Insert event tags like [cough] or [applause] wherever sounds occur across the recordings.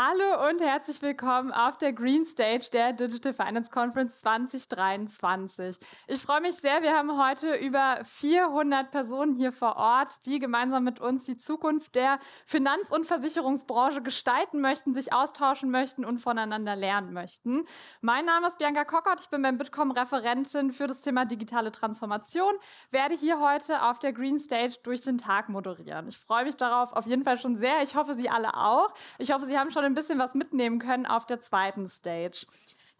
Hallo und herzlich willkommen auf der Green Stage der Digital Finance Conference 2023. Ich freue mich sehr, wir haben heute über 400 Personen hier vor Ort, die gemeinsam mit uns die Zukunft der Finanz- und Versicherungsbranche gestalten möchten, sich austauschen möchten und voneinander lernen möchten. Mein Name ist Bianca Kockert, ich bin beim Bitkom Referentin für das Thema digitale Transformation, werde hier heute auf der Green Stage durch den Tag moderieren. Ich freue mich darauf auf jeden Fall schon sehr. Ich hoffe, Sie alle auch. Ich hoffe, Sie haben schon ein bisschen was mitnehmen können auf der zweiten Stage.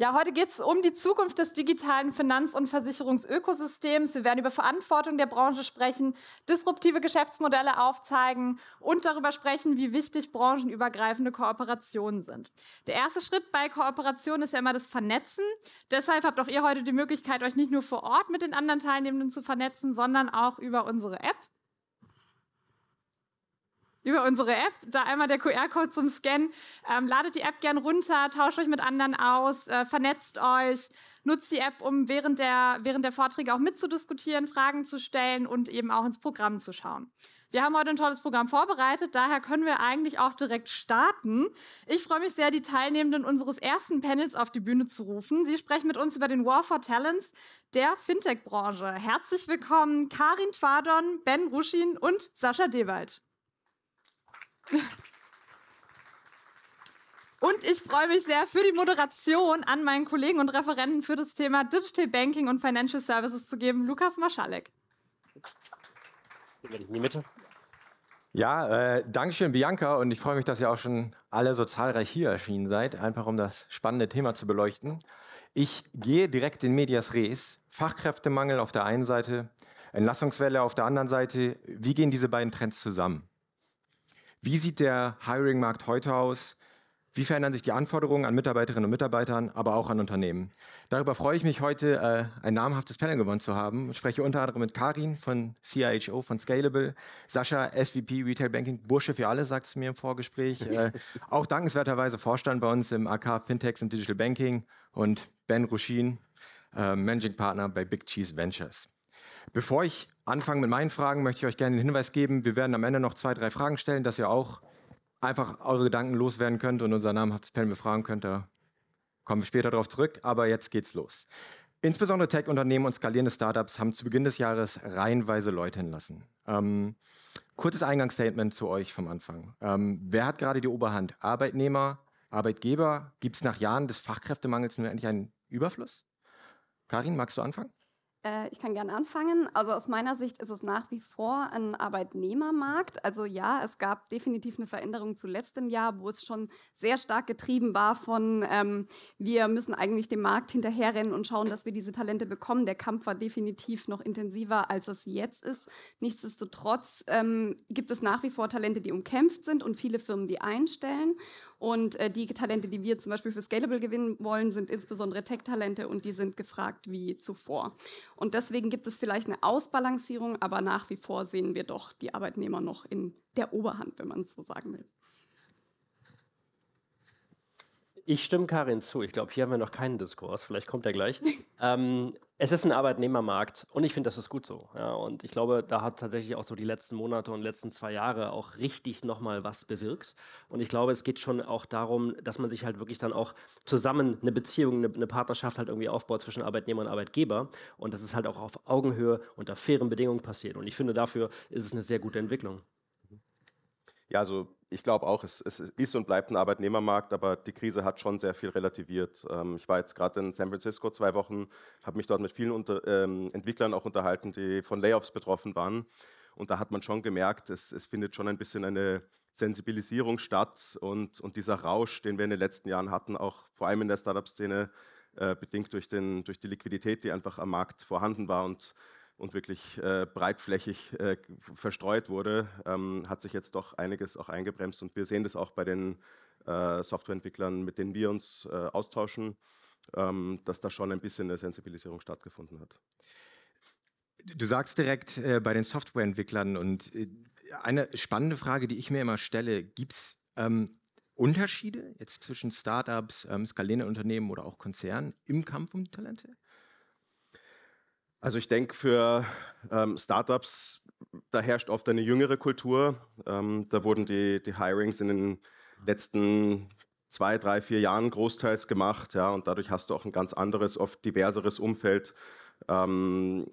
Ja, heute geht es um die Zukunft des digitalen Finanz- und Versicherungsökosystems. Wir werden über Verantwortung der Branche sprechen, disruptive Geschäftsmodelle aufzeigen und darüber sprechen, wie wichtig branchenübergreifende Kooperationen sind. Der erste Schritt bei Kooperationen ist ja immer das Vernetzen. Deshalb habt auch ihr heute die Möglichkeit, euch nicht nur vor Ort mit den anderen Teilnehmenden zu vernetzen, sondern auch über unsere App über unsere App. Da einmal der QR-Code zum Scan. Ähm, ladet die App gern runter, tauscht euch mit anderen aus, äh, vernetzt euch, nutzt die App, um während der, während der Vorträge auch mitzudiskutieren, Fragen zu stellen und eben auch ins Programm zu schauen. Wir haben heute ein tolles Programm vorbereitet, daher können wir eigentlich auch direkt starten. Ich freue mich sehr, die Teilnehmenden unseres ersten Panels auf die Bühne zu rufen. Sie sprechen mit uns über den War for Talents der Fintech-Branche. Herzlich willkommen Karin Twadon, Ben Ruschin und Sascha Dewald. Und ich freue mich sehr für die Moderation an meinen Kollegen und Referenten für das Thema Digital Banking und Financial Services zu geben, Lukas Marschalek. In die Mitte. Ja, äh, schön, Bianca. Und ich freue mich, dass ihr auch schon alle so zahlreich hier erschienen seid, einfach um das spannende Thema zu beleuchten. Ich gehe direkt in Medias Res. Fachkräftemangel auf der einen Seite, Entlassungswelle auf der anderen Seite. Wie gehen diese beiden Trends zusammen? Wie sieht der Hiring-Markt heute aus? Wie verändern sich die Anforderungen an Mitarbeiterinnen und Mitarbeitern, aber auch an Unternehmen? Darüber freue ich mich heute, äh, ein namhaftes Panel gewonnen zu haben. Ich spreche unter anderem mit Karin von CIHO von Scalable, Sascha, SVP Retail Banking, Bursche für alle, sagt es mir im Vorgespräch. [laughs] äh, auch dankenswerterweise Vorstand bei uns im AK Fintechs und Digital Banking und Ben Ruschin, äh, Managing Partner bei Big Cheese Ventures. Bevor ich anfangen mit meinen Fragen, möchte ich euch gerne den Hinweis geben, wir werden am Ende noch zwei, drei Fragen stellen, dass ihr auch einfach eure Gedanken loswerden könnt und unser namenhaftes Panel befragen könnt. Da kommen wir später darauf zurück, aber jetzt geht's los. Insbesondere Tech-Unternehmen und skalierende Startups haben zu Beginn des Jahres reihenweise Leute hinlassen. Ähm, kurzes Eingangsstatement zu euch vom Anfang. Ähm, wer hat gerade die Oberhand? Arbeitnehmer, Arbeitgeber? Gibt es nach Jahren des Fachkräftemangels nun endlich einen Überfluss? Karin, magst du anfangen? Äh, ich kann gerne anfangen. Also aus meiner Sicht ist es nach wie vor ein Arbeitnehmermarkt. Also ja, es gab definitiv eine Veränderung zu letztem Jahr, wo es schon sehr stark getrieben war von, ähm, wir müssen eigentlich dem Markt hinterherrennen und schauen, dass wir diese Talente bekommen. Der Kampf war definitiv noch intensiver, als es jetzt ist. Nichtsdestotrotz ähm, gibt es nach wie vor Talente, die umkämpft sind und viele Firmen, die einstellen. Und äh, die Talente, die wir zum Beispiel für Scalable gewinnen wollen, sind insbesondere Tech-Talente und die sind gefragt wie zuvor. Und deswegen gibt es vielleicht eine Ausbalancierung, aber nach wie vor sehen wir doch die Arbeitnehmer noch in der Oberhand, wenn man es so sagen will. Ich stimme Karin zu. Ich glaube, hier haben wir noch keinen Diskurs. Vielleicht kommt er gleich. [laughs] ähm, es ist ein Arbeitnehmermarkt und ich finde, das ist gut so. Ja, und ich glaube, da hat tatsächlich auch so die letzten Monate und letzten zwei Jahre auch richtig nochmal was bewirkt. Und ich glaube, es geht schon auch darum, dass man sich halt wirklich dann auch zusammen eine Beziehung, eine, Partnerschaft halt irgendwie aufbaut zwischen Arbeitnehmer und Arbeitgeber. Und das ist halt auch auf Augenhöhe unter fairen Bedingungen passiert. Und ich finde, dafür ist es eine sehr gute Entwicklung. Ja, also ich glaube auch, es, es, ist und bleibt ein Arbeitnehmermarkt, aber die Krise hat schon sehr viel relativiert. Ähm, ich war jetzt gerade in San Francisco zwei Wochen, habe mich dort mit vielen unter, ähm, Entwicklern auch unterhalten, die von Layoffs betroffen waren. Und da hat man schon gemerkt, es, es findet schon ein bisschen eine Sensibilisierung statt und, und, dieser Rausch, den wir in den letzten Jahren hatten, auch vor allem in der Startup-Szene, äh, bedingt durch, den, durch die Liquidität, die einfach am Markt vorhanden war und und wirklich äh, breitflächig äh, verstreut wurde, ähm, hat sich jetzt doch einiges auch eingebremst. Und wir sehen das auch bei den äh, Softwareentwicklern, mit denen wir uns äh, austauschen, ähm, dass da schon ein bisschen eine Sensibilisierung stattgefunden hat. Du sagst direkt äh, bei den Softwareentwicklern und äh, eine spannende Frage, die ich mir immer stelle, gibt es ähm, Unterschiede jetzt zwischen Startups, ähm, skalierenden Unternehmen oder auch Konzernen im Kampf um Talente? Also ich denke, für ähm, Startups, da herrscht oft eine jüngere Kultur. Ähm, da wurden die, die Hirings in den letzten zwei, drei, vier Jahren großteils gemacht. Ja, und dadurch hast du auch ein ganz anderes, oft diverseres Umfeld. Ähm,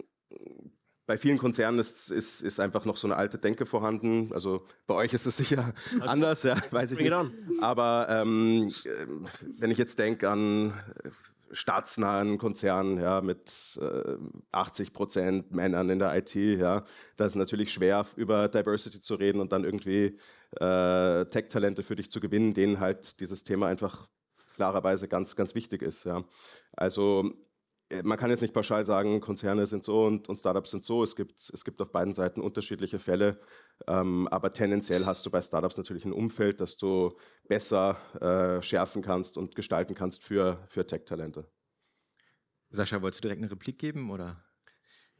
bei vielen Konzernen ist, ist, ist einfach noch so eine alte Denke vorhanden. Also bei euch ist es sicher also, anders, ja, weiß ich nicht. Aber ähm, wenn ich jetzt denke an staatsnahen Konzernen ja, mit äh, 80 Prozent Männern in der IT, ja, da ist natürlich schwer, über Diversity zu reden und dann irgendwie äh, Tech-Talente für dich zu gewinnen, denen halt dieses Thema einfach klarerweise ganz, ganz wichtig ist. Ja. Also äh, man kann jetzt nicht pauschal sagen, Konzerne sind so und, und, Startups sind so. Es gibt, es gibt auf beiden Seiten unterschiedliche Fälle. Ähm, aber tendenziell hast du bei Startups natürlich ein Umfeld, das du besser äh, schärfen kannst und gestalten kannst für, für Tech-Talente. Sascha, wolltest du direkt eine Replik geben oder?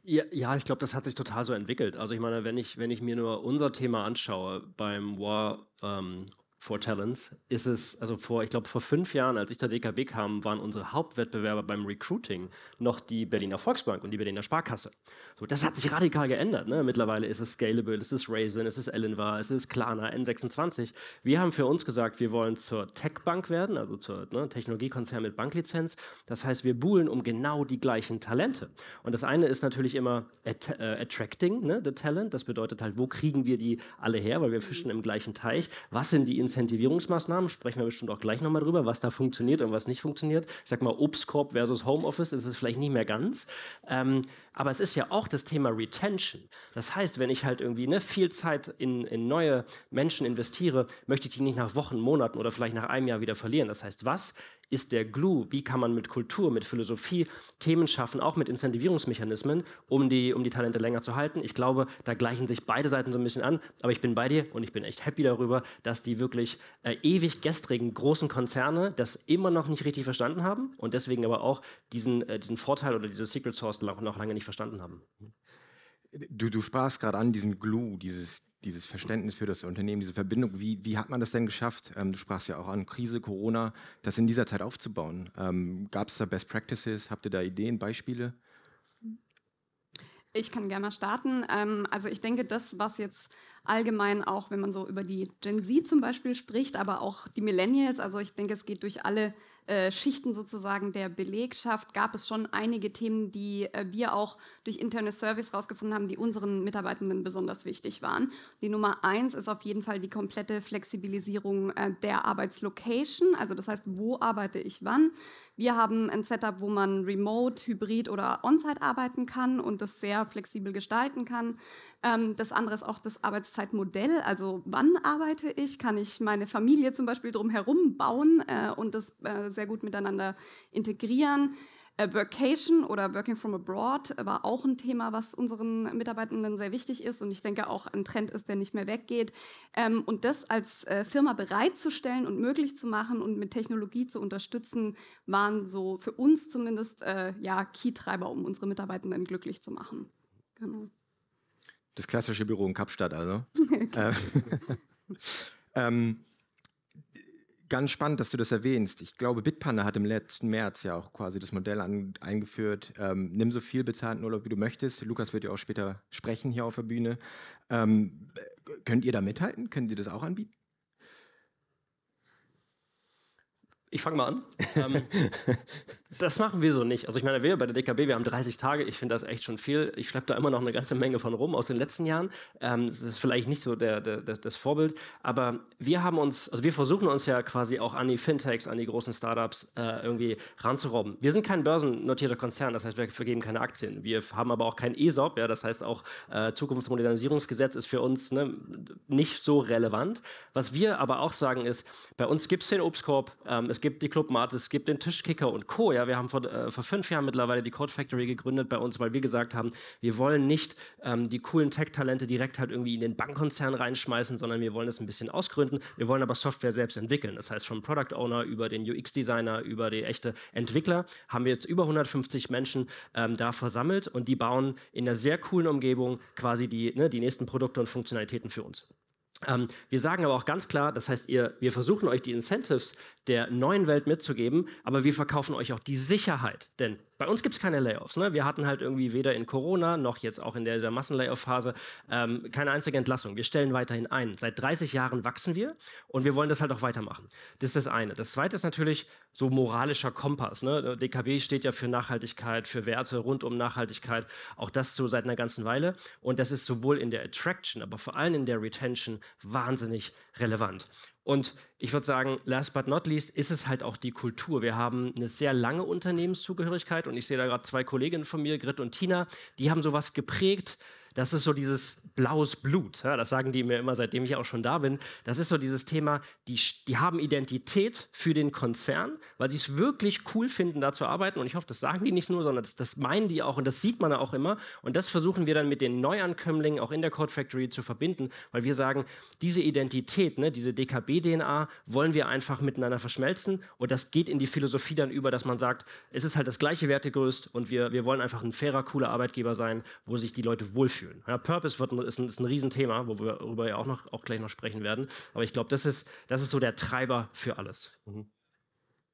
Ja, ja, ich glaube, das hat sich total so entwickelt. Also ich meine, wenn ich, wenn ich mir nur unser Thema anschaue beim War ähm, for Talents ist es, also vor, ich glaube, vor fünf Jahren, als ich zur DKB kam, waren unsere Hauptwettbewerber beim Recruiting noch die Berliner Volksbank und die Berliner Sparkasse. So, das hat sich radikal geändert. Ne? Mittlerweile ist es Scalable, es ist Raisin, es ist Elenvar, es ist Klarna, N26. Wir haben für uns gesagt, wir wollen zur Tech-Bank werden, also zur ne, Technologiekonzern mit Banklizenz. Das heißt, wir buhlen um genau die gleichen Talente. Und das eine ist natürlich immer at uh, attracting, ne, the talent. Das bedeutet halt, wo kriegen wir die alle her, weil wir fischen im gleichen Teich. Was sind die Institutionen? Incentivierungsmaßnahmen, sprechen wir bestimmt auch gleich nochmal drüber, was da funktioniert und was nicht funktioniert. Ich sag mal, Obstkorb versus Homeoffice ist es vielleicht nicht mehr ganz. Ähm, aber es ist ja auch das Thema Retention. Das heißt, wenn ich halt irgendwie ne, viel Zeit in, in neue Menschen investiere, möchte ich die nicht nach Wochen, Monaten oder vielleicht nach einem Jahr wieder verlieren. Das heißt, was ist der Glue? Wie kann man mit Kultur, mit Philosophie Themen schaffen, auch mit Incentivierungsmechanismen, um die, um die Talente länger zu halten? Ich glaube, da gleichen sich beide Seiten so ein bisschen an. Aber ich bin bei dir und ich bin echt happy darüber, dass die wirklich äh, ewig gestrigen großen Konzerne das immer noch nicht richtig verstanden haben und deswegen aber auch diesen, äh, diesen Vorteil oder diese Secret Source noch, noch lange nicht verstanden haben. Du, du sprachst gerade an diesen Glue, dieses, dieses Verständnis für das Unternehmen, diese Verbindung. Wie, wie hat man das denn geschafft? Ähm, du sprachst ja auch an Krise, Corona, das in dieser Zeit aufzubauen. Ähm, Gab es da Best Practices? Habt ihr da Ideen, Beispiele? Ich kann gerne mal starten. Ähm, also ich denke, das, was jetzt allgemein auch, wenn man so über die Gen Z zum Beispiel spricht, aber auch die Millennials, also ich denke, es geht durch alle äh, Schichten sozusagen der Belegschaft gab es schon einige Themen, die äh, wir auch durch interne Service herausgefunden haben, die unseren Mitarbeitenden besonders wichtig waren. Die Nummer eins ist auf jeden Fall die komplette Flexibilisierung äh, der Arbeitslocation, also das heißt, wo arbeite ich wann. Wir haben ein Setup, wo man remote, hybrid oder on-site arbeiten kann und das sehr flexibel gestalten kann. Ähm, das andere ist auch das Arbeitszeitmodell. Also wann arbeite ich? Kann ich meine Familie zum Beispiel drumherum bauen äh, und das äh, sehr gut miteinander integrieren? Äh, Workation oder Working from Abroad war auch ein Thema, was unseren Mitarbeitenden sehr wichtig ist und ich denke auch ein Trend ist, der nicht mehr weggeht. Ähm, und das als Firma bereitzustellen und möglich zu machen und mit Technologie zu unterstützen, waren so für uns zumindest ja Key-Treiber, um unsere Mitarbeitenden glücklich zu machen. Genau. Das klassische Büro in Kapstadt, also. [laughs] Äh, [laughs] ähm, ganz spannend, dass du das erwähnst. Ich glaube, Bitpanda hat im letzten März ja auch quasi das Modell an, eingeführt. Ähm, nimm so viel bezahlten Urlaub, wie du möchtest. Lukas wird ja auch später sprechen hier auf der Bühne. Ähm, könnt ihr da mithalten? Könnt ihr das auch anbieten? Ich fange mal an. Ähm, [laughs] das machen wir so nicht. Also ich meine, wir bei der DKB, wir haben 30 Tage. Ich finde das echt schon viel. Ich schleppe da immer noch eine ganze Menge von rum aus den letzten Jahren. Ähm, das ist vielleicht nicht so der, der, das Vorbild. Aber wir haben uns, also wir versuchen uns ja quasi auch an die Fintechs, an die großen Startups äh, irgendwie ranzurobben. Wir sind kein börsennotierter Konzern. Das heißt, wir vergeben keine Aktien. Wir haben aber auch kein ESOP. Ja, das heißt auch äh, Zukunftsmodernisierungsgesetz ist für uns ne, nicht so relevant. Was wir aber auch sagen ist, bei uns gibt es den Obstkorb. Ähm, es gibt gibt die Clubmat, es gibt den Tischkicker und Co. Ja, wir haben vor, äh, vor fünf Jahren mittlerweile die Code Factory gegründet bei uns, weil wir gesagt haben, wir wollen nicht ähm, die coolen Tech-Talente direkt halt irgendwie in den Bankkonzern reinschmeißen, sondern wir wollen es ein bisschen ausgründen. Wir wollen aber Software selbst entwickeln. Das heißt, vom Product Owner über den UX-Designer, über die echte Entwickler haben wir jetzt über 150 Menschen ähm, da versammelt und die bauen in einer sehr coolen Umgebung quasi die, ne, die nächsten Produkte und Funktionalitäten für uns. Ähm, wir sagen aber auch ganz klar, das heißt, ihr, wir versuchen euch die Incentives der neuen Welt mitzugeben, aber wir verkaufen euch auch die Sicherheit. Denn bei uns gibt es keine Layoffs. Ne? Wir hatten halt irgendwie weder in Corona noch jetzt auch in der, der Massenlayoff-Phase ähm, keine einzige Entlassung. Wir stellen weiterhin ein. Seit 30 Jahren wachsen wir und wir wollen das halt auch weitermachen. Das ist das eine. Das zweite ist natürlich so moralischer Kompass. Ne? DKB steht ja für Nachhaltigkeit, für Werte rund um Nachhaltigkeit. Auch das so seit einer ganzen Weile. Und das ist sowohl in der Attraction, aber vor allem in der Retention wahnsinnig relevant. Und ich würde sagen, last but not least ist es halt auch die Kultur. Wir haben eine sehr lange Unternehmenszugehörigkeit und ich sehe da gerade zwei Kolleginnen von mir, Grit und Tina, die haben sowas geprägt das ist so dieses blaues Blut. Ja, das sagen die mir immer, seitdem ich auch schon da bin. Das ist so dieses Thema, die, die haben Identität für den Konzern, weil sie es wirklich cool finden, da zu arbeiten. Und ich hoffe, das sagen die nicht nur, sondern das, das meinen die auch und das sieht man auch immer. Und das versuchen wir dann mit den Neuankömmlingen auch in der Code Factory zu verbinden, weil wir sagen, diese Identität, ne, diese DKB-DNA wollen wir einfach miteinander verschmelzen. Und das geht in die Philosophie dann über, dass man sagt, es ist halt das gleiche Wertegerüst und wir, wir wollen einfach ein fairer, cooler Arbeitgeber sein, wo sich die Leute wohlfühlen fühlen. Ja, Purpose wird, ist, ein, ist ein Riesenthema, worüber wir ja auch, noch, auch gleich noch sprechen werden. Aber ich glaube, das ist, das ist so der Treiber für alles. Mhm.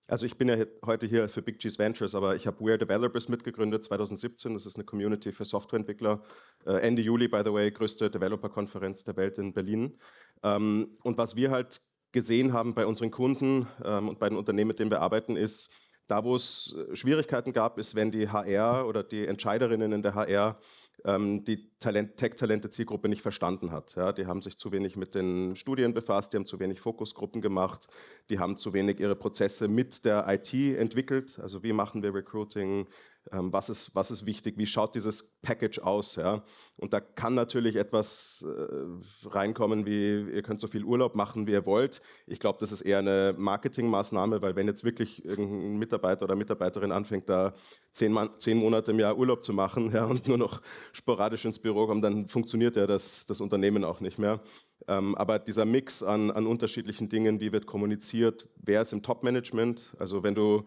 Also ich bin ja heute hier für Big G's Ventures, aber ich habe We're Developers mitgegründet 2017. Das ist eine Community für Softwareentwickler. Äh, Ende Juli, by the way, größte Developer-Konferenz der Welt in Berlin. Ähm, und was wir halt gesehen haben bei unseren Kunden ähm, und bei den Unternehmen, mit denen wir arbeiten, ist, da, wo es äh, Schwierigkeiten gab, ist, wenn die HR oder die Entscheiderinnen in der HR ähm, die Tech-Talente-Zielgruppe nicht verstanden hat. Ja, die haben sich zu wenig mit den Studien befasst, die haben zu wenig Fokusgruppen gemacht, die haben zu wenig ihre Prozesse mit der IT entwickelt. Also wie machen wir Recruiting, ähm, was, ist, was ist wichtig, wie schaut dieses Package aus. Ja? Und da kann natürlich etwas äh, reinkommen wie, ihr könnt so viel Urlaub machen, wie ihr wollt. Ich glaube, das ist eher eine Marketingmaßnahme, weil wenn jetzt wirklich irgendein Mitarbeiter oder Mitarbeiterin anfängt, da zehn, zehn Monate im Jahr Urlaub zu machen [laughs] ja, und nur noch sporadisch ins Büro kommt, dann funktioniert ja das, das Unternehmen auch nicht mehr. Ähm, aber dieser Mix an, an unterschiedlichen Dingen, wie wird kommuniziert, wer ist im Top-Management, also wenn du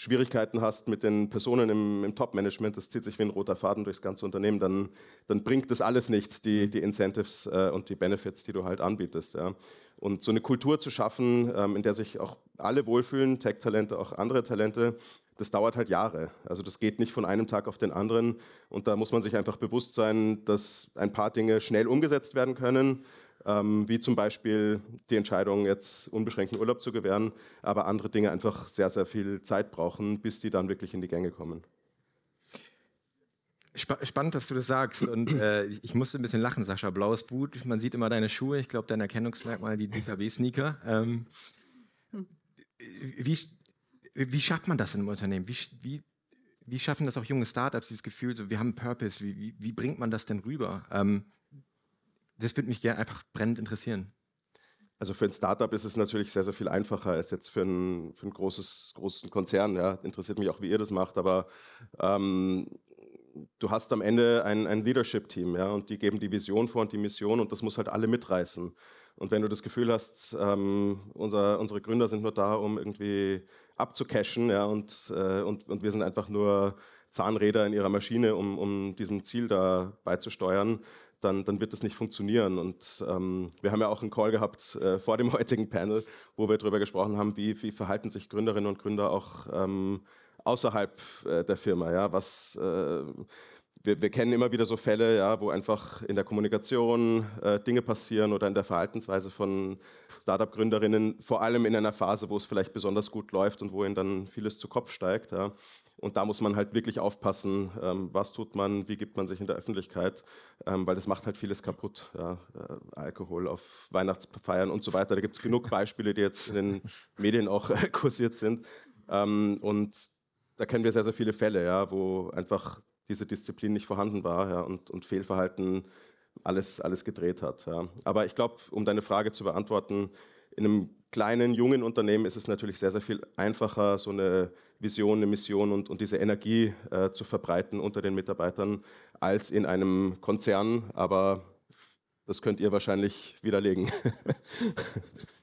Schwierigkeiten hast mit den Personen im, im Top-Management, das zieht sich wie ein roter Faden durchs ganze Unternehmen, dann, dann bringt das alles nichts, die, die Incentives äh, und die Benefits, die du halt anbietest. Ja. Und so eine Kultur zu schaffen, ähm, in der sich auch alle wohlfühlen, Tech-Talente, auch andere Talente, das dauert halt Jahre. Also das geht nicht von einem Tag auf den anderen. Und da muss man sich einfach bewusst sein, dass ein paar Dinge schnell umgesetzt werden können ähm, wie zum Beispiel die Entscheidung, jetzt unbeschränkten Urlaub zu gewähren, aber andere Dinge einfach sehr, sehr viel Zeit brauchen, bis die dann wirklich in die Gänge kommen. Sp spannend, dass du das sagst. Und äh, ich musste ein bisschen lachen, Sascha. Blaues Boot, man sieht immer deine Schuhe. Ich glaube, dein Erkennungsmerkmal, die DKW-Sneaker. Ähm, wie, wie schafft man das in einem Unternehmen? Wie, wie, wie schaffen das auch junge Startups, dieses Gefühl, so, wir haben Purpose? Wie, wie, wie bringt man das denn rüber? Ähm, das würde mich gerne einfach brennend interessieren. Also für ein Startup ist es natürlich sehr, sehr viel einfacher als jetzt für ein, für ein großes, großen Konzern. Ja. Interessiert mich auch, wie ihr das macht, aber ähm, du hast am Ende ein, ein Leadership-Team, ja, und die geben die Vision vor und die Mission und das muss halt alle mitreißen. Und wenn du das Gefühl hast, ähm, unser, unsere Gründer sind nur da, um irgendwie abzucachen ja, und, äh, und, und wir sind einfach nur Zahnräder in ihrer Maschine, um, um diesem Ziel da beizusteuern, dann, dann wird das nicht funktionieren. Und ähm, wir haben ja auch einen Call gehabt äh, vor dem [laughs] heutigen Panel, wo wir darüber gesprochen haben, wie, wie verhalten sich Gründerinnen und Gründer auch ähm, außerhalb äh, der Firma. Ja? Was, äh, wir, wir, kennen immer wieder so Fälle, ja, wo einfach in der Kommunikation äh, Dinge passieren oder in der Verhaltensweise von Startup-Gründerinnen, vor allem in einer Phase, wo es vielleicht besonders gut läuft und wo ihnen dann vieles zu Kopf steigt. Ja. Und da muss man halt wirklich aufpassen, ähm, was tut man, wie gibt man sich in der Öffentlichkeit, ähm, weil das macht halt vieles kaputt. Ja. Äh, Alkohol auf Weihnachtsfeiern und so weiter. Da gibt es genug Beispiele, die jetzt in den Medien auch äh, kursiert sind. Ähm, und da kennen wir sehr, sehr viele Fälle, ja, wo einfach diese Disziplin nicht vorhanden war ja, und, und Fehlverhalten alles, alles gedreht hat. Ja. Aber ich glaube, um deine Frage zu beantworten, in einem kleinen, jungen Unternehmen ist es natürlich sehr, sehr viel einfacher, so eine Vision, eine Mission und, und diese Energie äh, zu verbreiten unter den Mitarbeitern als in einem Konzern. Aber das könnt ihr wahrscheinlich widerlegen. [laughs]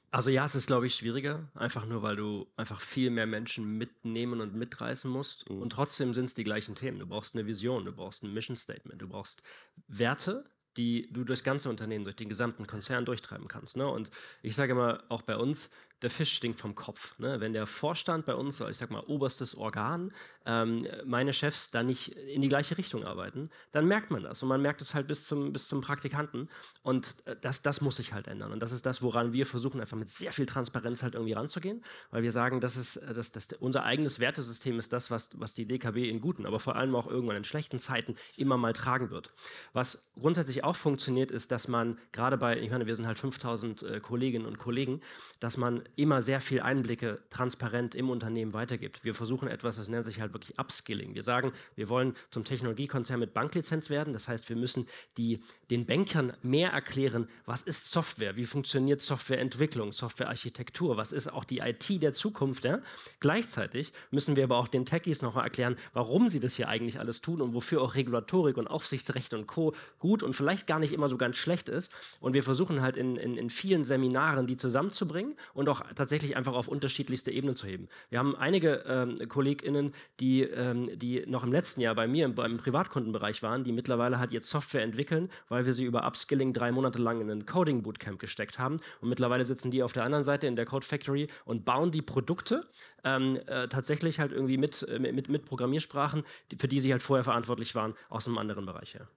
Also ja, es ist, glaube ich, schwieriger, einfach nur, weil du einfach viel mehr Menschen mitnehmen und mitreißen musst. Mhm. Und trotzdem sind es die gleichen Themen. Du brauchst eine Vision, du brauchst ein Mission Statement, du brauchst Werte, die du durchs ganze Unternehmen, durch den gesamten Konzern durchtreiben kannst. Ne? Und ich sage immer, auch bei uns, der Fisch stinkt vom Kopf. Ne? Wenn der Vorstand bei uns, ich sag mal, oberstes Organ, ähm, meine Chefs da nicht in die gleiche Richtung arbeiten, dann merkt man das. Und man merkt es halt bis zum, bis zum Praktikanten. Und äh, das, das muss sich halt ändern. Und das ist das, woran wir versuchen, einfach mit sehr viel Transparenz halt irgendwie ranzugehen, weil wir sagen, das ist, äh, das, das, unser eigenes Wertesystem ist das, was, was die DKB in guten, aber vor allem auch irgendwann in schlechten Zeiten immer mal tragen wird. Was grundsätzlich auch funktioniert, ist, dass man gerade bei, ich meine, wir sind halt 5000 äh, Kolleginnen und Kollegen, dass man immer sehr viel Einblicke transparent im Unternehmen weitergibt. Wir versuchen etwas, das nennt sich halt wirklich Upskilling. Wir sagen, wir wollen zum Technologiekonzern mit Banklizenz werden. Das heißt, wir müssen die, den Bankern mehr erklären, was ist Software, wie funktioniert Softwareentwicklung, Softwarearchitektur, was ist auch die IT der Zukunft. Ja? Gleichzeitig müssen wir aber auch den Techies nochmal erklären, warum sie das hier eigentlich alles tun und wofür auch Regulatorik und Aufsichtsrecht und Co. gut und vielleicht gar nicht immer so ganz schlecht ist. Und wir versuchen halt in, in, in vielen Seminaren, die zusammenzubringen und auch auch tatsächlich einfach auf unterschiedlichste Ebenen zu heben. Wir haben einige ähm, KollegInnen, die, ähm, die noch im letzten Jahr bei mir im Privatkundenbereich waren, die mittlerweile halt jetzt Software entwickeln, weil wir sie über Upskilling drei Monate lang in ein Coding-Bootcamp gesteckt haben. Und mittlerweile sitzen die auf der anderen Seite in der Code Factory und bauen die Produkte ähm, äh, tatsächlich halt irgendwie mit, äh, mit, mit Programmiersprachen, für die sie halt vorher verantwortlich waren, aus einem anderen Bereich her. Ja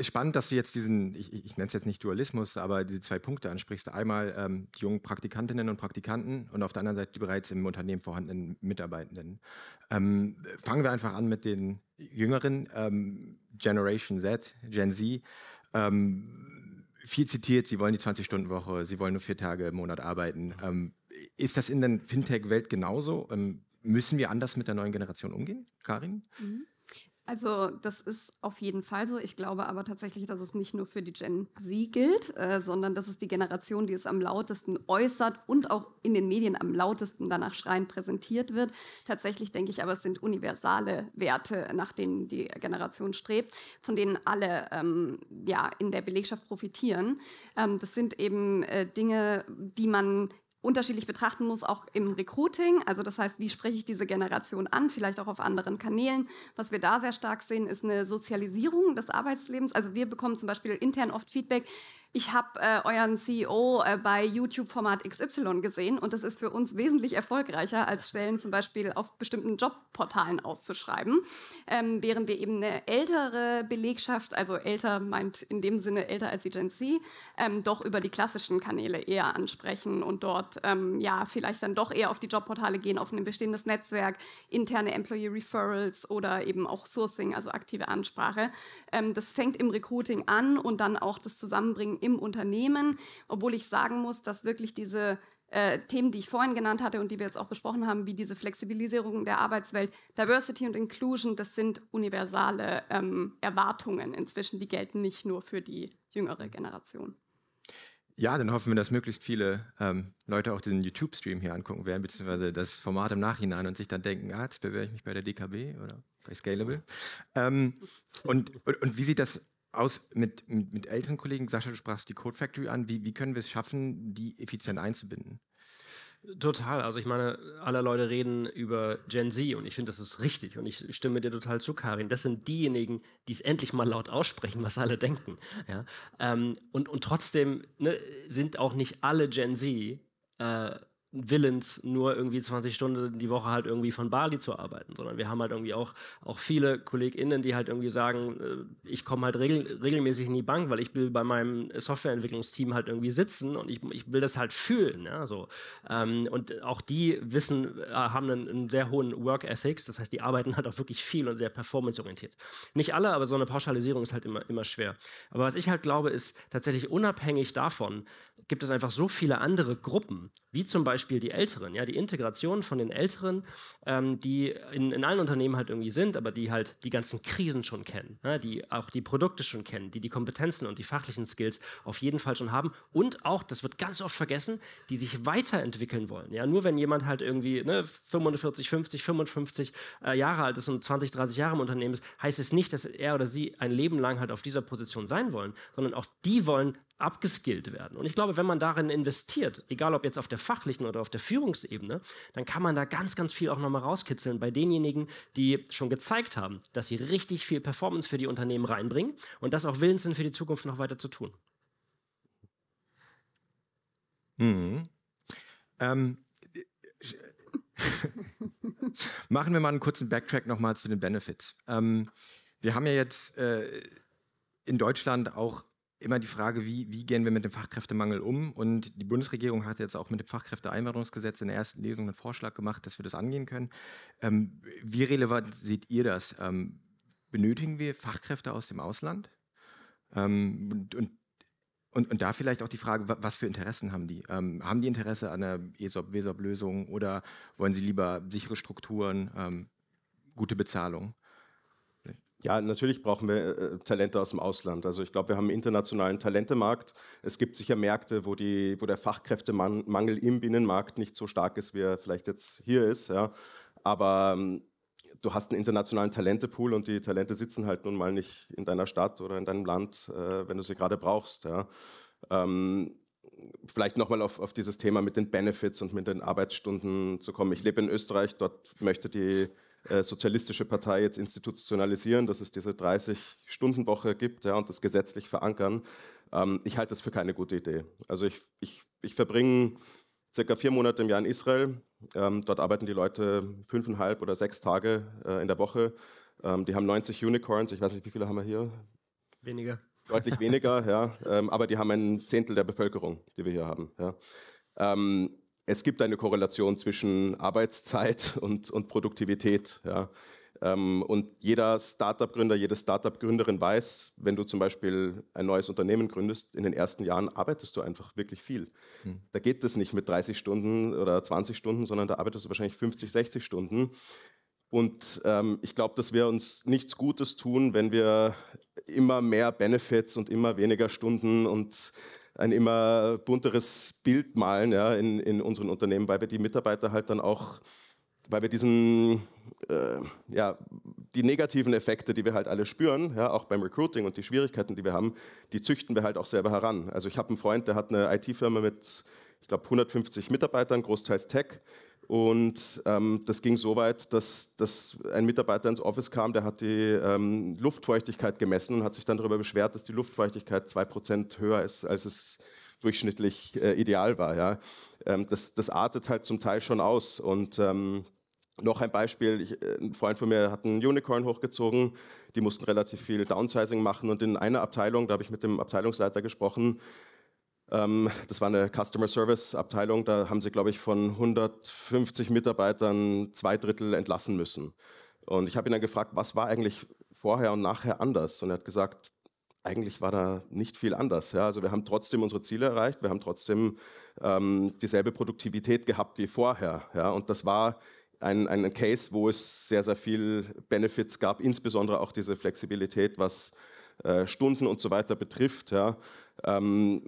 spannend, dass du jetzt diesen, ich, ich nenne es jetzt nicht Dualismus, aber diese zwei Punkte ansprichst. Einmal ähm, die jungen Praktikantinnen und Praktikanten und auf der anderen Seite die bereits im Unternehmen vorhandenen Mitarbeitenden. Ähm, fangen wir einfach an mit den Jüngeren, ähm, Generation Z, Gen Z. Ähm, viel zitiert, sie wollen die 20-Stunden-Woche, sie wollen nur vier Tage im Monat arbeiten. Ähm, ist das in der Fintech-Welt genauso? Ähm, müssen wir anders mit der neuen Generation umgehen, Karin? Mhm. Also das ist auf jeden Fall so. Ich glaube aber tatsächlich, dass es nicht nur für die Gen Z gilt, äh, sondern dass es die Generation, die es am lautesten äußert und auch in den Medien am lautesten danach schreien präsentiert wird. Tatsächlich denke ich aber, es sind universale Werte, nach denen die Generation strebt, von denen alle ähm, ja, in der Belegschaft profitieren. Ähm, das sind eben äh, Dinge, die man unterschiedlich betrachten muss, auch im Recruiting. Also das heißt, wie spreche ich diese Generation an, vielleicht auch auf anderen Kanälen. Was wir da sehr stark sehen, ist eine Sozialisierung des Arbeitslebens. Also wir bekommen zum Beispiel intern oft Feedback, ich habe äh, euren CEO äh, bei YouTube-Format XY gesehen und das ist für uns wesentlich erfolgreicher, als Stellen zum Beispiel auf bestimmten Jobportalen auszuschreiben. Ähm, während wir eben eine ältere Belegschaft, also älter meint in dem Sinne älter als die Gen Z, ähm, doch über die klassischen Kanäle eher ansprechen und dort ähm, ja vielleicht dann doch eher auf die Jobportale gehen, auf ein bestehendes Netzwerk, interne Employee Referrals oder eben auch Sourcing, also aktive Ansprache. Ähm, das fängt im Recruiting an und dann auch das Zusammenbringen im Unternehmen, obwohl ich sagen muss, dass wirklich diese äh, Themen, die ich vorhin genannt hatte und die wir jetzt auch besprochen haben, wie diese Flexibilisierung der Arbeitswelt, Diversity und Inclusion, das sind universale ähm, Erwartungen inzwischen, die gelten nicht nur für die jüngere Generation. Ja, dann hoffen wir, dass möglichst viele ähm, Leute auch diesen YouTube-Stream hier angucken werden, beziehungsweise das Format im Nachhinein und sich dann denken, ah, jetzt bewerbe ich mich bei der DKB oder bei Scalable. Ähm, und, und, und wie sieht das aus, mit, mit, mit älteren Kollegen, Sascha, du sprachst die Code Factory an, wie, wie können wir es schaffen, die effizient einzubinden? Total. Also ich meine, alle Leute reden über Gen Z und ich finde, das ist richtig und ich stimme dir total zu, Karin. Das sind diejenigen, die es endlich mal laut aussprechen, was alle denken. Ja? Ähm, und, und trotzdem ne, sind auch nicht alle Gen Z äh, Willens, nur irgendwie 20 Stunden die Woche halt irgendwie von Bali zu arbeiten, sondern wir haben halt irgendwie auch, auch viele KollegInnen, die halt irgendwie sagen, äh, ich komme halt regel, regelmäßig in die Bank, weil ich will bei meinem Softwareentwicklungsteam halt irgendwie sitzen und ich, ich will das halt fühlen. Ja, so. Ähm, und auch die wissen, äh, haben einen, einen sehr hohen Work Ethics, das heißt, die arbeiten halt auch wirklich viel und sehr performanceorientiert. Nicht alle, aber so eine Pauschalisierung ist halt immer, immer schwer. Aber was ich halt glaube, ist tatsächlich unabhängig davon, gibt es einfach so viele andere Gruppen, wie zum Beispiel Beispiel die Älteren, ja, die Integration von den Älteren, ähm, die in, in allen Unternehmen halt irgendwie sind, aber die halt die ganzen Krisen schon kennen, ja, ne, die auch die Produkte schon kennen, die die Kompetenzen und die fachlichen Skills auf jeden Fall schon haben und auch, das wird ganz oft vergessen, die sich weiterentwickeln wollen. Ja, nur wenn jemand halt irgendwie ne, 45, 50, 55 äh, Jahre alt ist und 20, 30 Jahre im Unternehmen ist, heißt es nicht, dass er oder sie ein Leben lang halt auf dieser Position sein wollen, sondern auch die wollen abgeskillt werden. Und ich glaube, wenn man darin investiert, egal ob jetzt auf der fachlichen oder auf der Führungsebene, dann kann man da ganz, ganz viel auch nochmal rauskitzeln bei denjenigen, die schon gezeigt haben, dass sie richtig viel Performance für die Unternehmen reinbringen und das auch willens sind, für die Zukunft noch weiter zu tun. Mhm. Ähm, [laughs] Machen wir mal einen kurzen Backtrack nochmal zu den Benefits. Ähm, wir haben ja jetzt äh, in Deutschland auch immer die Frage, wie, wie gehen wir mit dem Fachkräftemangel um? Und die Bundesregierung hat jetzt auch mit dem Fachkräfteeinwanderungsgesetz in der ersten Lesung einen Vorschlag gemacht, dass wir das angehen können. Ähm, wie relevant seht ihr das? Ähm, benötigen wir Fachkräfte aus dem Ausland? Ähm, und, und, und, und, da vielleicht auch die Frage, was für Interessen haben die? Ähm, haben die Interesse an einer ESOP-WESOP-Lösung oder wollen sie lieber sichere Strukturen, ähm, gute Bezahlung? Ja, natürlich brauchen wir äh, äh, Talente aus dem Ausland. Also ich glaube, wir haben einen internationalen Talentemarkt. Es gibt sicher Märkte, wo, die, wo der Fachkräftemangel im Binnenmarkt nicht so stark ist, wie er vielleicht jetzt hier ist. Ja. Aber ähm, du hast einen internationalen Talentepool und die Talente sitzen halt nun mal nicht in deiner Stadt oder in deinem Land, äh, wenn du sie gerade brauchst. Ja. Ähm, vielleicht nochmal auf, auf dieses Thema mit den Benefits und mit den Arbeitsstunden zu kommen. Ich lebe in Österreich, dort möchte die äh, sozialistische Partei jetzt institutionalisieren, dass es diese 30-Stunden-Woche gibt ja, und das gesetzlich verankern. Ähm, ich halte das für keine gute Idee. Also ich, ich, ich verbringe circa vier Monate im Jahr in Israel. Ähm, dort arbeiten die Leute fünfeinhalb oder sechs Tage äh, in der Woche. Ähm, die haben 90 Unicorns. Ich weiß nicht, wie viele haben wir hier? Weniger. Deutlich weniger, ja. Ähm, aber die haben ein Zehntel der Bevölkerung, die wir hier haben. Ja. Ähm, es gibt eine Korrelation zwischen Arbeitszeit [laughs] und, und Produktivität. Ja. Ähm, und jeder Startup-Gründer, jede Startup-Gründerin weiß, wenn du zum Beispiel ein neues Unternehmen gründest, in den ersten Jahren arbeitest du einfach wirklich viel. Hm. Da geht es nicht mit 30 Stunden oder 20 Stunden, sondern da arbeitest du wahrscheinlich 50, 60 Stunden. Und ähm, ich glaube, dass wir uns nichts Gutes tun, wenn wir immer mehr Benefits und immer weniger Stunden und ein immer bunteres Bild malen ja, in, in unseren Unternehmen, weil wir die Mitarbeiter halt dann auch, weil wir diesen, äh, ja, die negativen Effekte, die wir halt alle spüren, ja, auch beim Recruiting und die Schwierigkeiten, die wir haben, die züchten wir halt auch selber heran. Also ich habe einen Freund, der hat eine IT-Firma mit, ich glaube, 150 Mitarbeitern, großteils Tech. Und ähm, das ging so weit, dass, dass, ein Mitarbeiter ins Office kam, der hat die ähm, Luftfeuchtigkeit gemessen und hat sich dann darüber beschwert, dass die Luftfeuchtigkeit 2% höher ist, als es durchschnittlich äh, ideal war. Ja? Ähm, das, das, artet halt zum Teil schon aus. Und ähm, noch ein Beispiel, ich, äh, ein Freund von mir hat einen Unicorn hochgezogen, die mussten relativ viel Downsizing machen und in einer Abteilung, da habe ich mit dem Abteilungsleiter gesprochen, ähm, das war eine Customer Service Abteilung, da haben sie, glaube ich, von 150 Mitarbeitern zwei Drittel entlassen müssen. Und ich habe ihn dann gefragt, was war eigentlich vorher und nachher anders? Und er hat gesagt, eigentlich war da nicht viel anders. Ja, also wir haben trotzdem unsere Ziele erreicht, wir haben trotzdem ähm, dieselbe Produktivität gehabt wie vorher. Ja, und das war ein, ein Case, wo es sehr, sehr viel Benefits gab, insbesondere auch diese Flexibilität, was äh, Stunden und so weiter betrifft. Ja. Ähm,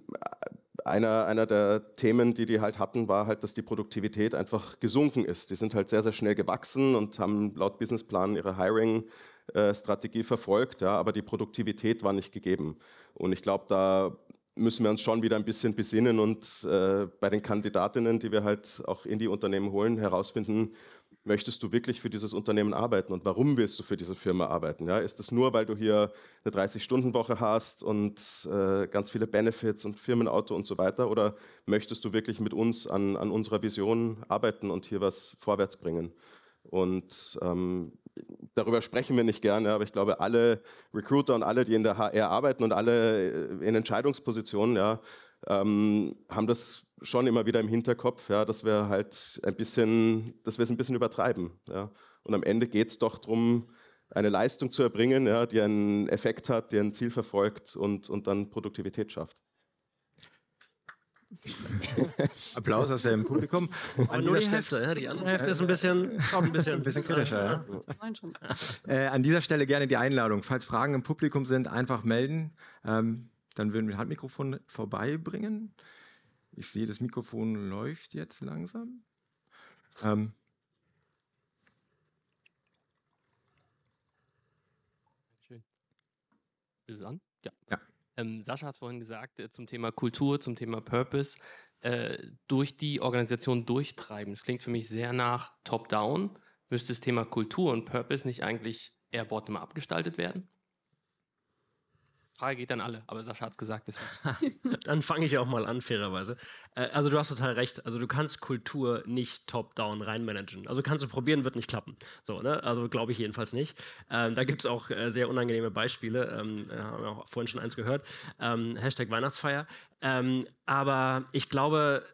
einer, einer der Themen, die die halt hatten, war halt, dass die Produktivität einfach gesunken ist. Die sind halt sehr, sehr schnell gewachsen und haben laut Businessplan ihre Hiring-Strategie äh, verfolgt, ja, aber die Produktivität war nicht gegeben. Und ich glaube, da müssen wir uns schon wieder ein bisschen besinnen und äh, bei den Kandidatinnen, die wir halt auch in die Unternehmen holen, herausfinden, möchtest du wirklich für dieses Unternehmen arbeiten und warum willst du für diese Firma arbeiten? Ja, ist es nur, weil du hier eine 30-Stunden-Woche hast und äh, ganz viele Benefits und Firmenauto und so weiter? Oder möchtest du wirklich mit uns an, an unserer Vision arbeiten und hier was vorwärts bringen? Und ähm, darüber sprechen wir nicht gerne, aber ich glaube, alle Recruiter und alle, die in der HR arbeiten und alle äh, in Entscheidungspositionen, ja, ähm, haben das schon immer wieder im Hinterkopf, ja, dass wir halt ein bisschen, dass wir es ein bisschen übertreiben. Ja. Und am Ende geht es doch darum, eine Leistung zu erbringen, ja, die einen Effekt hat, die ein Ziel verfolgt und, und dann Produktivität schafft. [laughs] Applaus aus dem Publikum. An nur die Hälfte, ja, die andere Hälfte ist ein bisschen, ein bisschen, [laughs] ein bisschen kritischer. Ja. Äh, an dieser Stelle gerne die Einladung. Falls Fragen im Publikum sind, einfach melden. Ähm, dann würden wir ein Handmikrofon vorbeibringen. Ich sehe, das Mikrofon läuft jetzt langsam. Ähm. Schön. Ist es an? Ja. ja. Ähm, Sascha hat es vorhin gesagt, äh, zum Thema Kultur, zum Thema Purpose, äh, durch die Organisation durchtreiben. Das klingt für mich sehr nach Top-Down. Müsste das Thema Kultur und Purpose nicht eigentlich eher bottom-up gestaltet werden? Frage geht dann alle, aber Sascha hat es gesagt. [laughs] Dann fange ich auch mal an, fairerweise. Äh, also du hast total recht. Also du kannst Kultur nicht top-down reinmanagen. Also kannst du probieren, wird nicht klappen. So, ne? Also glaube ich jedenfalls nicht. Ähm, da gibt es auch äh, sehr unangenehme Beispiele. Ähm, äh, haben wir auch vorhin schon eins gehört. Ähm, Hashtag Weihnachtsfeier. Ähm, aber ich glaube,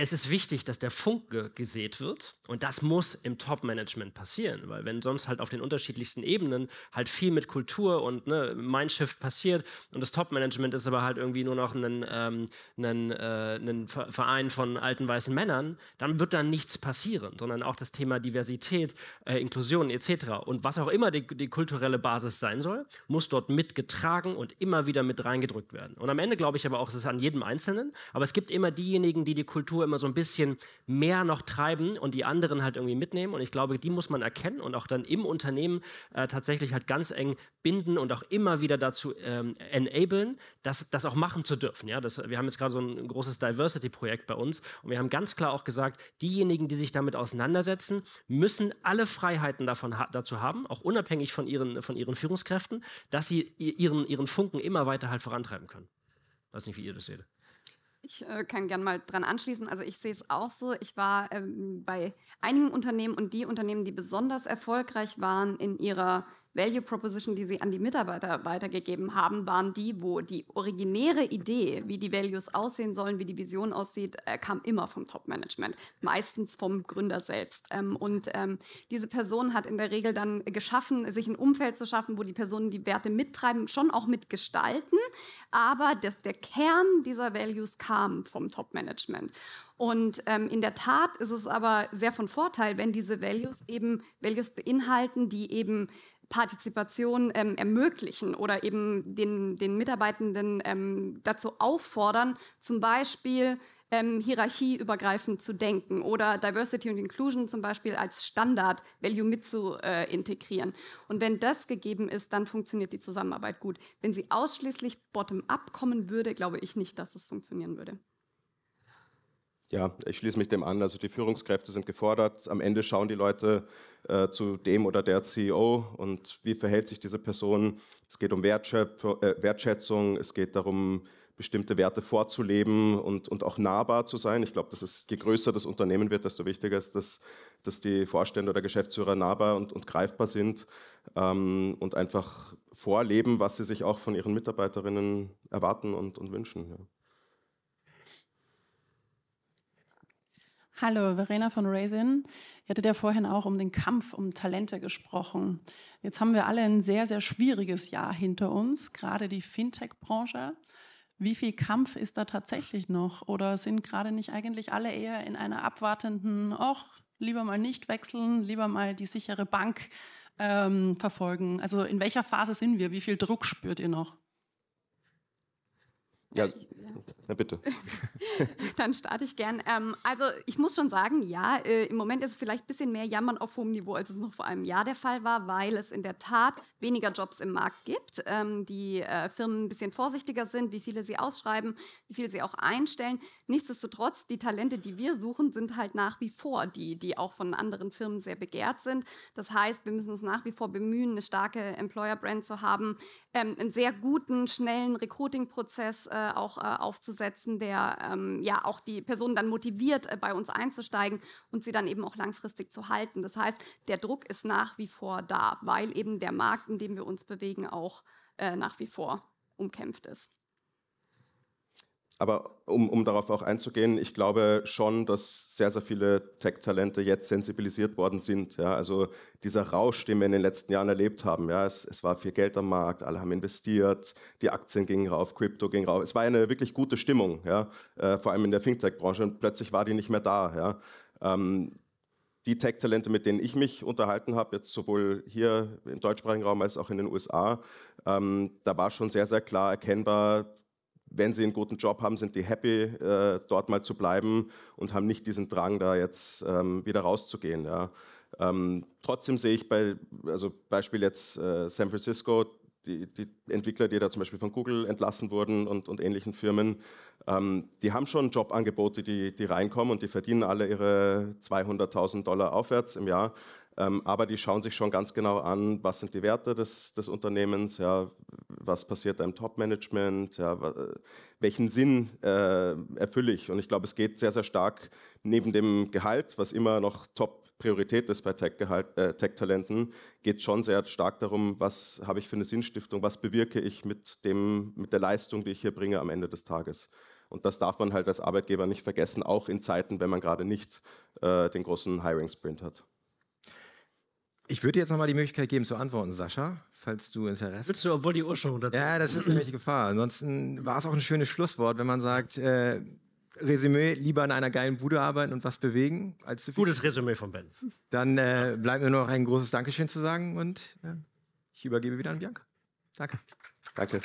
es ist wichtig, dass der Funke gesät wird und das muss im Top-Management passieren, weil wenn sonst halt auf den unterschiedlichsten Ebenen halt viel mit Kultur und ne, Mindshift passiert und das Top-Management ist aber halt irgendwie nur noch ein, ähm, ein, äh, ein Verein von alten weißen Männern, dann wird da nichts passieren, sondern auch das Thema Diversität, äh, Inklusion etc. und was auch immer die, die kulturelle Basis sein soll, muss dort mitgetragen und immer wieder mit reingedrückt werden. Und am Ende glaube ich aber auch, es ist an jedem Einzelnen, aber es gibt immer diejenigen, die die Kultur immer so ein bisschen mehr noch treiben und die anderen halt irgendwie mitnehmen. Und ich glaube, die muss man erkennen und auch dann im Unternehmen äh, tatsächlich halt ganz eng binden und auch immer wieder dazu ähm, enablen, das, das auch machen zu dürfen. Ja, das, wir haben jetzt gerade so ein großes Diversity-Projekt bei uns und wir haben ganz klar auch gesagt, diejenigen, die sich damit auseinandersetzen, müssen alle Freiheiten davon ha dazu haben, auch unabhängig von ihren, von ihren Führungskräften, dass sie ihren, ihren Funken immer weiter halt vorantreiben können. Ich weiß nicht, wie ihr das seht. Ich äh, kann gern mal dran anschließen. Also ich sehe es auch so. Ich war ähm, bei einigen Unternehmen und die Unternehmen, die besonders erfolgreich waren in ihrer Value Proposition, die sie an die Mitarbeiter weitergegeben haben, waren die, wo die originäre Idee, wie die Values aussehen sollen, wie die Vision aussieht, äh, kam immer vom Top-Management, meistens vom Gründer selbst. Ähm, und ähm, diese Person hat in der Regel dann geschaffen, sich ein Umfeld zu schaffen, wo die Personen die Werte mittreiben, schon auch mitgestalten, aber das, der Kern dieser Values kam vom Top-Management. Und ähm, in der Tat ist es aber sehr von Vorteil, wenn diese Values eben Values beinhalten, die eben Partizipation ähm, ermöglichen oder eben den, den Mitarbeitenden ähm, dazu auffordern, zum Beispiel ähm, hierarchieübergreifend zu denken oder Diversity und Inclusion zum Beispiel als Standard-Value mit zu äh, integrieren. Und wenn das gegeben ist, dann funktioniert die Zusammenarbeit gut. Wenn sie ausschließlich bottom-up kommen würde, glaube ich nicht, dass es funktionieren würde. Ja, ich schließe mich dem an. Also die Führungskräfte sind gefordert. Am Ende schauen die Leute äh, zu dem oder der CEO und wie verhält sich diese Person. Es geht um Wertschöpf äh, Wertschätzung, es geht darum, bestimmte Werte vorzuleben und, und auch nahbar zu sein. Ich glaube, das ist, je größer das Unternehmen wird, desto wichtiger ist, dass, dass die Vorstände oder Geschäftsführer nahbar und, und greifbar sind ähm, und einfach vorleben, was sie sich auch von ihren Mitarbeiterinnen erwarten und, und wünschen. Ja. Hallo, Verena von Raisin. Ihr hattet ja vorhin auch um den Kampf um Talente gesprochen. Jetzt haben wir alle ein sehr, sehr schwieriges Jahr hinter uns, gerade die Fintech-Branche. Wie viel Kampf ist da tatsächlich noch? Oder sind gerade nicht eigentlich alle eher in einer abwartenden, ach, lieber mal nicht wechseln, lieber mal die sichere Bank ähm, verfolgen? Also in welcher Phase sind wir? Wie viel Druck spürt ihr noch? Ja, äh, ich, ja. Na bitte. [laughs] Dann starte ich gern. Ähm, also ich muss schon sagen, ja, äh, im Moment ist es vielleicht ein bisschen mehr Jammern auf hohem Niveau, als es noch vor einem Jahr der Fall war, weil es in der Tat weniger Jobs im Markt gibt, ähm, die äh, Firmen ein bisschen vorsichtiger sind, wie viele sie ausschreiben, wie viele sie auch einstellen. Nichtsdestotrotz, die Talente, die wir suchen, sind halt nach wie vor die, die auch von anderen Firmen sehr begehrt sind. Das heißt, wir müssen uns nach wie vor bemühen, eine starke Employer-Brand zu haben, ähm, einen sehr guten, schnellen Recruiting-Prozess äh, auch äh, aufzusetzen, der ähm, ja auch die Personen dann motiviert, äh, bei uns einzusteigen und sie dann eben auch langfristig zu halten. Das heißt, der Druck ist nach wie vor da, weil eben der Markt, in dem wir uns bewegen, auch äh, nach wie vor umkämpft ist aber um, um darauf auch einzugehen, ich glaube schon, dass sehr, sehr viele Tech-Talente jetzt sensibilisiert worden sind. Ja? Also dieser Rausch, den wir in den letzten Jahren erlebt haben. Ja? Es, es war viel Geld am Markt, alle haben investiert, die Aktien gingen rauf, Krypto ging rauf. Es war eine wirklich gute Stimmung, ja? Äh, vor allem in der Fintech-Branche. Und plötzlich war die nicht mehr da. Ja? Ähm, die Tech-Talente, mit denen ich mich unterhalten habe, jetzt sowohl hier im deutschsprachigen Raum als auch in den USA, ähm, da war schon sehr, sehr klar erkennbar, wenn sie einen guten Job haben, sind die happy, äh, dort mal zu bleiben und haben nicht diesen Drang, da jetzt ähm, wieder rauszugehen. Ja. Ähm, trotzdem sehe ich bei, also Beispiel jetzt äh, San Francisco, die, die, Entwickler, die da zum Beispiel von Google entlassen wurden und, und ähnlichen Firmen, ähm, die haben schon Jobangebote, die, die reinkommen und die verdienen alle ihre 200.000 Dollar aufwärts im Jahr. Ähm, aber die schauen sich schon ganz genau an, was sind die Werte des, des Unternehmens, ja, was passiert im Top-Management, ja, äh, welchen Sinn äh, erfülle ich. Und ich glaube, es geht sehr, sehr stark neben dem Gehalt, was immer noch top Priorität ist bei äh, Tech-Talenten, äh, Tech geht schon sehr stark darum, was habe ich für eine Sinnstiftung, was bewirke ich mit, dem, mit der Leistung, die ich hier bringe am Ende des Tages. Und das darf man halt als Arbeitgeber nicht vergessen, auch in Zeiten, wenn man gerade nicht äh, den großen Hiring-Sprint hat. Ich würde dir jetzt nochmal die Möglichkeit geben zu antworten, Sascha, falls du Interesse hast. Willst du, obwohl die Uhr schon dazu Ja, das ist nämlich die Gefahr. Ansonsten war es auch ein schönes Schlusswort, wenn man sagt, äh, Resümee, lieber in einer geilen Bude arbeiten und was bewegen, als zu viel. Gutes Resümee von Ben. Dann äh, bleibt mir nur noch ein großes Dankeschön zu sagen und äh, ich übergebe wieder an Bianca. Danke. Danke.